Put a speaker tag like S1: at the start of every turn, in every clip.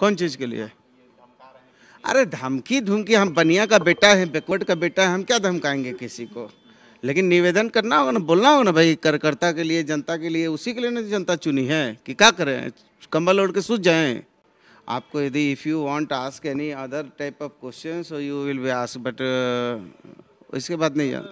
S1: कौन चीज़ के लिए अरे धमकी धुमकी हम बनिया का बेटा है बैकवर्ड का बेटा है हम क्या धमकाएंगे किसी को लेकिन निवेदन करना होगा ना बोलना होगा ना भाई कार्यकर्ता के लिए जनता के लिए उसी के लिए ना जनता चुनी है कि क्या करें कंबल ओढ़ के सूझ जाएं आपको यदि if you want ask any other type of question so you will be ask but
S2: इसके बाद नहीं जान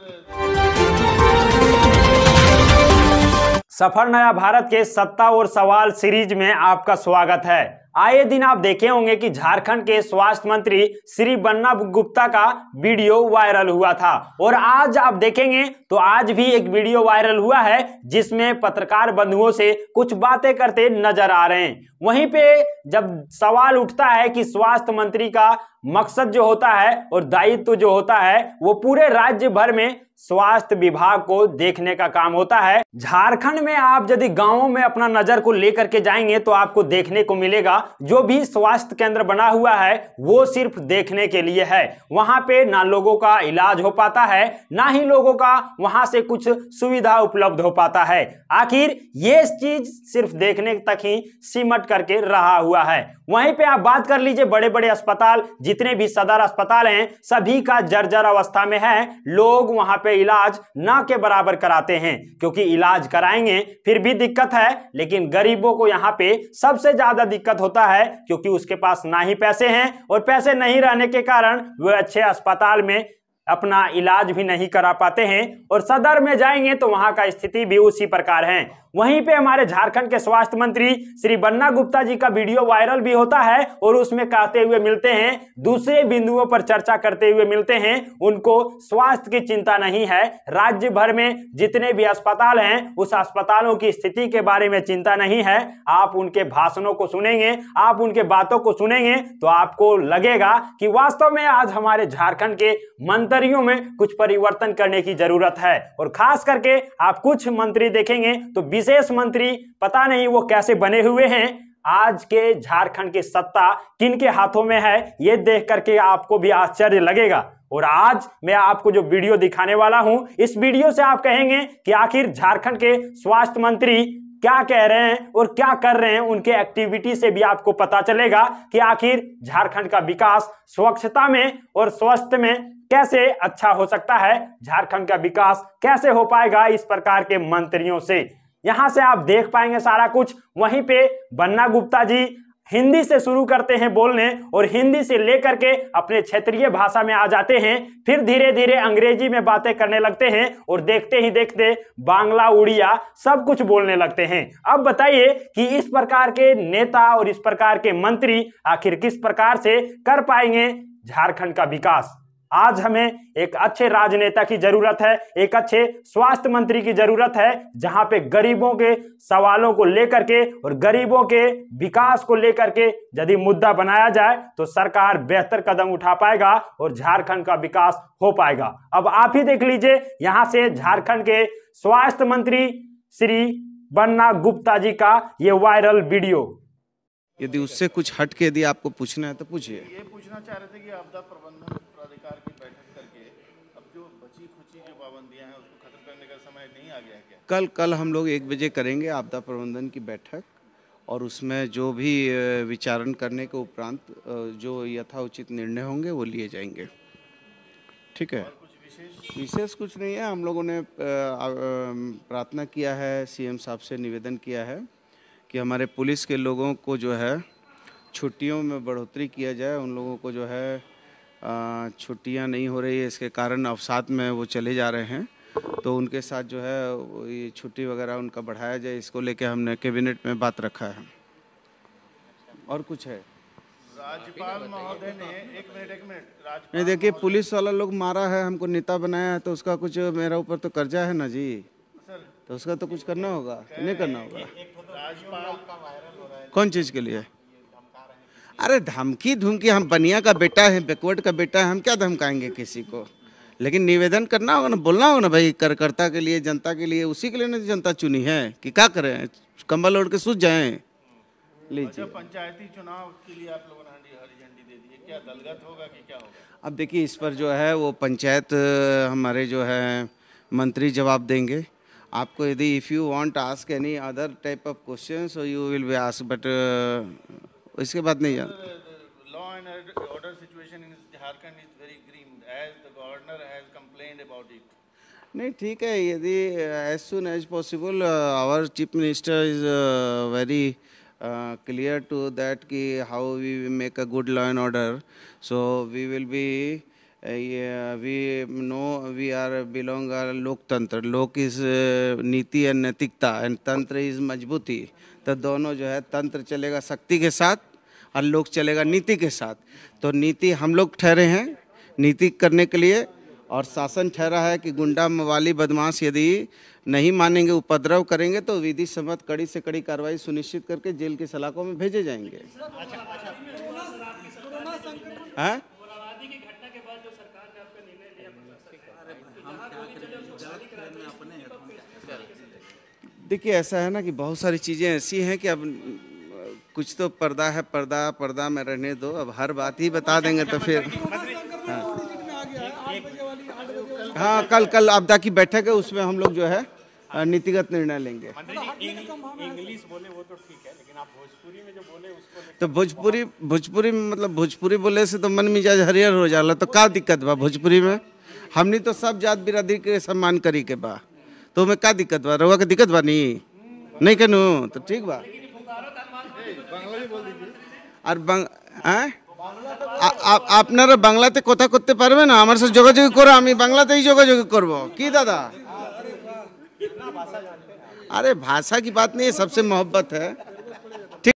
S2: सफर नया भारत के सत्ता और सवाल सीरीज में आपका स्वागत है आए दिन आप देखे होंगे कि झारखंड के स्वास्थ्य मंत्री श्री बन्ना गुप्ता का वीडियो वायरल हुआ था और आज आप देखेंगे तो आज भी एक वीडियो वायरल हुआ है जिसमें पत्रकार बंधुओं से कुछ बातें करते नजर आ रहे हैं वहीं पे जब सवाल उठता है कि स्वास्थ्य मंत्री का मकसद जो होता है और दायित्व जो होता है वो पूरे राज्य भर में स्वास्थ्य विभाग को देखने का काम होता है झारखंड में आप यदि गांवों में अपना नजर को लेकर के जाएंगे तो आपको देखने को मिलेगा जो भी स्वास्थ्य केंद्र बना हुआ है वो सिर्फ देखने के लिए है वहां पे ना लोगों का इलाज हो पाता है ना ही लोगों का वहां से कुछ सुविधा उपलब्ध हो पाता है आखिर ये चीज सिर्फ देखने तक ही सिमट करके रहा हुआ है वहीं पे आप बात कर लीजिए बड़े बड़े अस्पताल जितने भी सदर अस्पताल हैं सभी का जर्जर अवस्था में है लोग वहां पे इलाज ना के बराबर कराते हैं क्योंकि इलाज कराएंगे फिर भी दिक्कत है लेकिन गरीबों को यहाँ पे सबसे ज्यादा दिक्कत हो होता है क्योंकि उसके पास ना ही पैसे हैं और पैसे नहीं रहने के कारण वे अच्छे अस्पताल में अपना इलाज भी नहीं करा पाते हैं और सदर में जाएंगे तो वहाँ का स्थिति भी उसी प्रकार है वहीं पे हमारे झारखंड के स्वास्थ्य मंत्री श्री बन्ना गुप्ता जी का वीडियो वायरल भी होता है और उसमें कहते हुए मिलते हैं दूसरे बिंदुओं पर चर्चा करते हुए मिलते हैं उनको स्वास्थ्य की चिंता नहीं है राज्य भर में जितने भी अस्पताल हैं उस अस्पतालों की स्थिति के बारे में चिंता नहीं है आप उनके भाषणों को सुनेंगे आप उनके बातों को सुनेंगे तो आपको लगेगा कि वास्तव में आज हमारे झारखंड के मंत्रियों में कुछ परिवर्तन करने की जरूरत है और खास करके आप कुछ मंत्री देखेंगे तो बीस विशेष मंत्री पता नहीं वो कैसे बने हुए हैं आज के झारखंड की सत्ता किन के हाथों में है ये देख करके आपको भी आश्चर्य लगेगा और आज मैं आपको जो वीडियो दिखाने वाला हूं इस वीडियो से आप कहेंगे कि आखिर झारखंड के स्वास्थ्य मंत्री क्या कह रहे हैं और क्या कर रहे हैं उनके एक्टिविटी से भी आपको पता चलेगा कि आखिर झारखंड का विकास स्वच्छता में और स्वास्थ्य में कैसे अच्छा हो सकता है झारखंड का विकास कैसे हो पाएगा इस प्रकार के मंत्रियों से यहां से आप देख पाएंगे सारा कुछ वहीं पे बन्ना गुप्ता जी हिंदी से शुरू करते हैं बोलने और हिंदी से लेकर के अपने क्षेत्रीय भाषा में आ जाते हैं फिर धीरे धीरे अंग्रेजी में बातें करने लगते हैं और देखते ही देखते बांग्ला उड़िया सब कुछ बोलने लगते हैं अब बताइए कि इस प्रकार के नेता और इस प्रकार के मंत्री आखिर किस प्रकार से कर पाएंगे झारखंड का विकास आज हमें एक अच्छे राजनेता की जरूरत है एक अच्छे स्वास्थ्य मंत्री की जरूरत है जहां पे गरीबों के सवालों को लेकर के और गरीबों के विकास को लेकर के यदि मुद्दा बनाया जाए तो सरकार बेहतर कदम उठा पाएगा और झारखंड का विकास हो पाएगा अब आप ही देख लीजिए यहां से झारखंड के स्वास्थ्य मंत्री श्री बन्ना गुप्ता जी का ये वायरल वीडियो यदि उससे कुछ हटके यदि आपको पूछना है तो पूछिए ये
S1: पूछना चाह रहे थे कि आपदा प्रबंधन सरकार की बैठक करके अब जो बची खुची जो पाबंदियां हैं उसको खत्म करने का समय नहीं आ गया है क्या कल कल हम लोग एक बजे करेंगे आपदा प्रबंधन की बैठक और उसमें जो भी विचारण करने के उपरांत जो यथाउचित निर्णय होंगे वो लिए जाएंगे ठीक है विशेष कुछ नहीं है हम लोगों ने प्रार्थना किया है सीएम साहब से निवेदन किया है कि हमारे पुलिस के लोगों को जो है छुट्टियों में बढ़ोतरी किया जाए उन लोगों को जो है छुट्टियां नहीं हो रही है इसके कारण अवसात में वो चले जा रहे हैं तो उनके साथ जो है ये छुट्टी वगैरह उनका बढ़ाया जाए इसको लेके हमने कैबिनेट में बात रखा है और कुछ है राज्यपाल महोदय ने एक मिनट एक मिनट नहीं देखिए पुलिस वाला लोग मारा है हमको नेता बनाया है तो उसका कुछ मेरा ऊपर तो कर्जा है ना जी तो उसका तो कुछ करना होगा नहीं करना होगा राज्यपाल कौन चीज़ के लिए अरे धमकी धमकी हम बनिया का बेटा है बैकवर्ड का बेटा है हम क्या धमकाएंगे किसी को लेकिन निवेदन करना होगा ना बोलना होगा ना भाई कार्यकर्ता के लिए जनता के लिए उसी के लिए ना जनता चुनी है कि क्या करें कंबल ओढ़ के सूझ जाए लीजिए अच्छा, पंचायती चुनाव के लिए आप लोगों ने हरी झंडी दे दी क्या दलगत होगा कि क्या होगा अब देखिए इस पर जो है वो पंचायत हमारे जो है मंत्री जवाब देंगे आपको यदि if you want ask any other type of question you will be ask but इसके बाद नहीं आया नहीं ठीक है यदि as soon as possible our chief minister is very clear to that कि how we make a good law and order so we will be we know we are belong are लोकतंत्र लोक इज नीति and नैतिकता and तंत्र is मजबूती तो दोनों जो है तंत्र चलेगा शक्ति के साथ लोग चलेगा नीति के साथ तो नीति हम लोग ठहरे हैं नीति करने के लिए और शासन ठहरा है कि गुंडा मवाली बदमाश यदि नहीं मानेंगे उपद्रव करेंगे तो विधि सम्मत कड़ी से कड़ी कार्रवाई सुनिश्चित करके जेल के सलाखों में भेजे जाएंगे हैं हाँ? देखिए ऐसा है ना कि बहुत सारी चीज़ें ऐसी हैं कि अब कुछ तो पर्दा है पर्दा पर्दा में रहने दो अब हर बात ही बता देंगे तो फिर हाँ, हाँ कल कल आपदा की बैठक है उसमें हम लोग जो है नीतिगत निर्णय लेंगे इंग्लिश बोले वो तो ठीक है लेकिन आप भोजपुरी में जो बोले उसको तो भोजपुरी भोजपुरी में मतलब भोजपुरी बोले से तो मन मिजाज हरियर हो जाला तो क्या दिक्कत बा भोजपुरी में हमने तो सब जात बिरादरी के सम्मान करी के बा तो हमें क्या दिक्कत बा रउआ के दिक्कत बा नहीं नहीं कहूँ तो ठीक बा আর হ্যাঁ আপনারা বাংলাতে কথা করতে পারবে না আমার সাথে যোগাযোগ করো আমি বাংলাতেই যোগাযোগ করব কি দাদা अरे भाषा की बात नहीं है सबसे मोहब्बत है